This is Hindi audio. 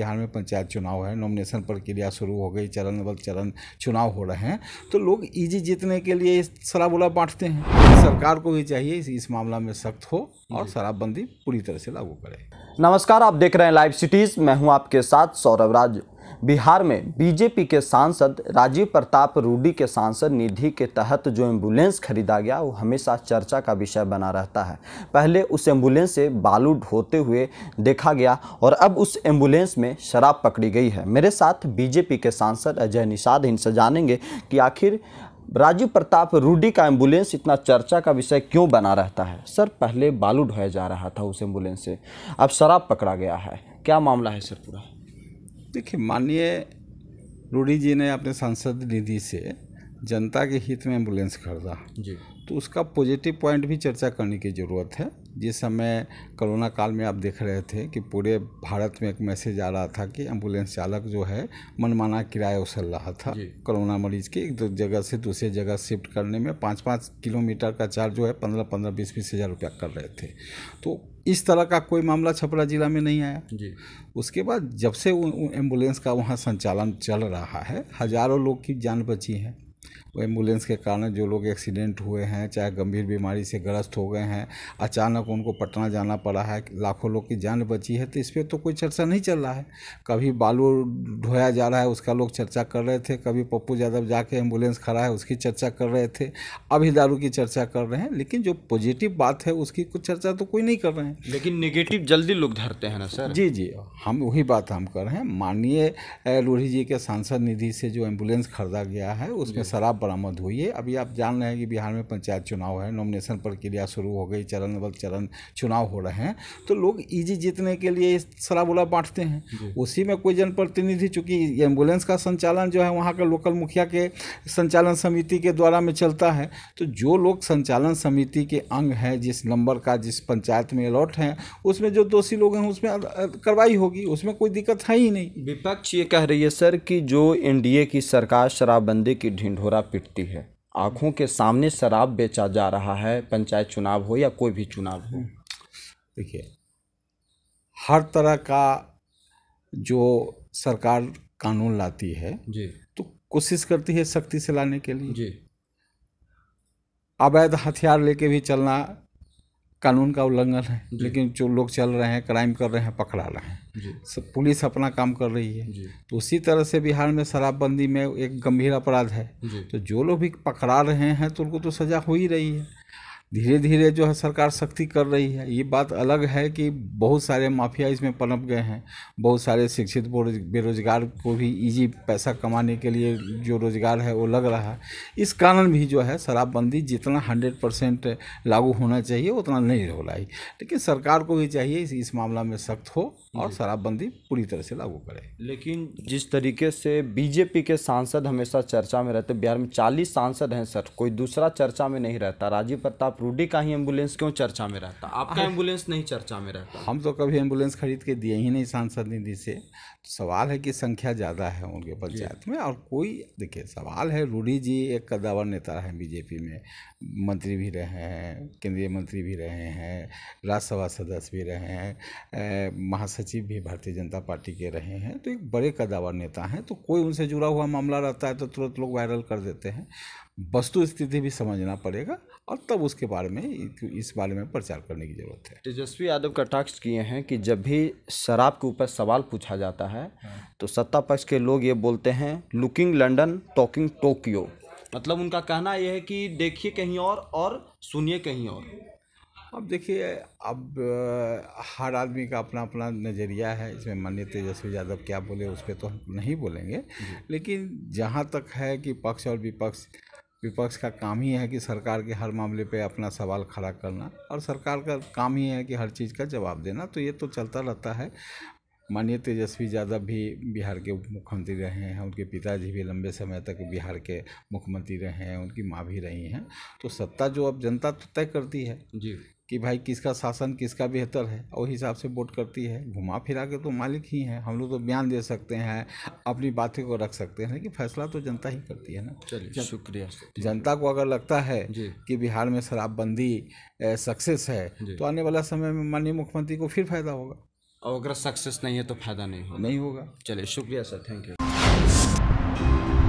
बिहार में पंचायत चुनाव है नॉमिनेशन प्रक्रिया शुरू हो गई चरण बल चरण चुनाव हो रहे हैं तो लोग ईजी जीतने के लिए शराब उला बांटते हैं सरकार को भी चाहिए इस, इस मामला में सख्त हो और शराबबंदी पूरी तरह से लागू करे नमस्कार आप देख रहे हैं लाइव सिटीज़ मैं हूँ आपके साथ सौरभ राज बिहार में बीजेपी के सांसद राजीव प्रताप रूडी के सांसद निधि के तहत जो एम्बुलेंस खरीदा गया वो हमेशा चर्चा का विषय बना रहता है पहले उस एम्बुलेंस से बालू ढोते हुए देखा गया और अब उस एम्बुलेंस में शराब पकड़ी गई है मेरे साथ बीजेपी के सांसद अजय निषाद इनसे जानेंगे कि आखिर राजीव प्रताप रूडी का एम्बुलेंस इतना चर्चा का विषय क्यों बना रहता है सर पहले बालू ढोया जा रहा था उस एम्बुलेंस से अब शराब पकड़ा गया है क्या मामला है सर पूरा देखिए माननीय रूढ़ी जी ने अपने सांसद निधि से जनता के हित में एम्बुलेंस खरीदा जी तो उसका पॉजिटिव पॉइंट भी चर्चा करने की ज़रूरत है जिस समय कोरोना काल में आप देख रहे थे कि पूरे भारत में एक मैसेज आ रहा था कि एम्बुलेंस चालक जो है मनमाना किराया उछल रहा था कोरोना मरीज के एक जगह से दूसरे जगह शिफ्ट करने में पाँच पाँच किलोमीटर का चार्ज जो है पंद्रह पंद्रह बीस बीस हज़ार रुपया कर रहे थे तो इस तरह का कोई मामला छपरा ज़िला में नहीं आया जी उसके बाद जब से एम्बुलेंस का वहाँ संचालन चल रहा है हज़ारों लोग की जान बची है एम्बुलेंस के कारण जो लोग एक्सीडेंट हुए हैं चाहे गंभीर बीमारी से ग्रस्त हो गए हैं अचानक उनको पटना जाना पड़ा है लाखों लोग की जान बची है तो इस पर तो कोई चर्चा नहीं चल रहा है कभी बालू ढोया जा रहा है उसका लोग चर्चा कर रहे थे कभी पप्पू यादव जाके एम्बुलेंस खड़ा है उसकी चर्चा कर रहे थे अभी दारू की चर्चा कर रहे हैं लेकिन जो पॉजिटिव बात है उसकी कुछ चर्चा तो कोई नहीं कर रहे हैं लेकिन निगेटिव जल्दी लोग धरते हैं ना सर जी जी हम वही बात हम कर रहे हैं माननीय लोढ़ी जी के सांसद निधि से जो एम्बुलेंस खरीदा गया है उसमें शराब बरामद हुई है अभी आप जान रहे हैं कि बिहार में पंचायत चुनाव है नॉमिनेशन प्रक्रिया शुरू हो गई चरण बल चरण चुनाव हो रहे हैं तो लोग ईजी जीतने के लिए शराबोला बांटते हैं उसी में कोई जनप्रतिनिधि चूँकि एम्बुलेंस का संचालन जो है वहाँ का लोकल मुखिया के संचालन समिति के द्वारा में चलता है तो जो लोग संचालन समिति के अंग हैं जिस नंबर का जिस पंचायत में अलॉट हैं उसमें जो दोषी लोग हैं उसमें कार्रवाई होगी उसमें कोई दिक्कत है ही नहीं विपक्ष ये कह रही है सर कि जो एनडीए की सरकार शराबबंदी की ढिंढोरा पिटती है आँखों के सामने शराब बेचा जा रहा है पंचायत चुनाव हो या कोई भी चुनाव हो देखिए हर तरह का जो सरकार कानून लाती है जी तो कोशिश करती है सख्ती से लाने के लिए जी अवैध हथियार लेके भी चलना कानून का उल्लंघन है लेकिन जो लोग चल रहे हैं क्राइम कर रहे हैं पकड़ा रहे हैं पुलिस अपना काम कर रही है तो उसी तरह से बिहार में शराबबंदी में एक गंभीर अपराध है तो जो लोग भी पकड़ा रहे हैं तो उनको तो सज़ा हो ही रही है धीरे धीरे जो है सरकार सख्ती कर रही है ये बात अलग है कि बहुत सारे माफिया इसमें पनप गए हैं बहुत सारे शिक्षित बेरोजगार को भी इजी पैसा कमाने के लिए जो रोज़गार है वो लग रहा है इस कारण भी जो है शराबबंदी जितना हंड्रेड परसेंट लागू होना चाहिए उतना नहीं हो रहा है लेकिन सरकार को भी चाहिए इस, इस मामला में सख्त हो और शराबबंदी पूरी तरह से लागू करे लेकिन जिस तरीके से बीजेपी के सांसद हमेशा चर्चा में रहते बिहार में चालीस सांसद हैं सर कोई दूसरा चर्चा में नहीं रहता राजीव प्रताप रूडी का ही एम्बुलेंस क्यों चर्चा में रहता आपका एम्बुलेंस नहीं चर्चा में रहता हम तो कभी एम्बुलेंस खरीद के दिए ही नहीं सांसद निधि से तो सवाल है कि संख्या ज़्यादा है उनके पंचायत में और कोई देखिए सवाल है रूढ़ी जी एक कदावर नेता रहे बीजेपी में मंत्री भी रहे हैं केंद्रीय मंत्री भी रहे हैं राज्यसभा सदस्य भी रहे हैं महासचिव भी भारतीय जनता पार्टी के रहे हैं तो एक बड़े कदावर नेता हैं तो कोई उनसे जुड़ा हुआ मामला रहता है तो तुरंत लोग वायरल कर देते हैं वस्तु स्थिति भी समझना पड़ेगा और तब उसके बारे में इस बारे में प्रचार करने की ज़रूरत है तेजस्वी यादव कटाक्ष किए हैं कि जब भी शराब के ऊपर सवाल पूछा जाता है हाँ। तो सत्ता पक्ष के लोग ये बोलते हैं लुकिंग लंडन टॉकिंग टोक्यो मतलब उनका कहना यह है कि देखिए कहीं और और सुनिए कहीं और अब देखिए अब हर आदमी का अपना अपना नज़रिया है इसमें माननीय तेजस्वी यादव क्या बोले उस पर तो हम नहीं बोलेंगे लेकिन जहाँ तक है कि पक्ष और विपक्ष विपक्ष का काम ही है कि सरकार के हर मामले पे अपना सवाल खड़ा करना और सरकार का काम ही है कि हर चीज़ का जवाब देना तो ये तो चलता रहता है माननीय तेजस्वी यादव भी बिहार के उप मुख्यमंत्री रहे हैं उनके पिताजी भी लंबे समय तक बिहार के मुख्यमंत्री रहे हैं उनकी माँ भी रही हैं तो सत्ता जो अब जनता तो तय करती है जी कि भाई किसका शासन किसका बेहतर है और हिसाब से वोट करती है घुमा फिरा के तो मालिक ही हैं हम लोग तो बयान दे सकते हैं अपनी बातें को रख सकते हैं लेकिन फैसला तो जनता ही करती है ना चलिए शुक्रिया जनता को अगर लगता है कि बिहार में शराबबंदी सक्सेस है तो आने वाला समय में माननीय मुख्यमंत्री को फिर फायदा होगा और अगर सक्सेस नहीं है तो फायदा नहीं होगा नहीं होगा चलिए शुक्रिया सर थैंक यू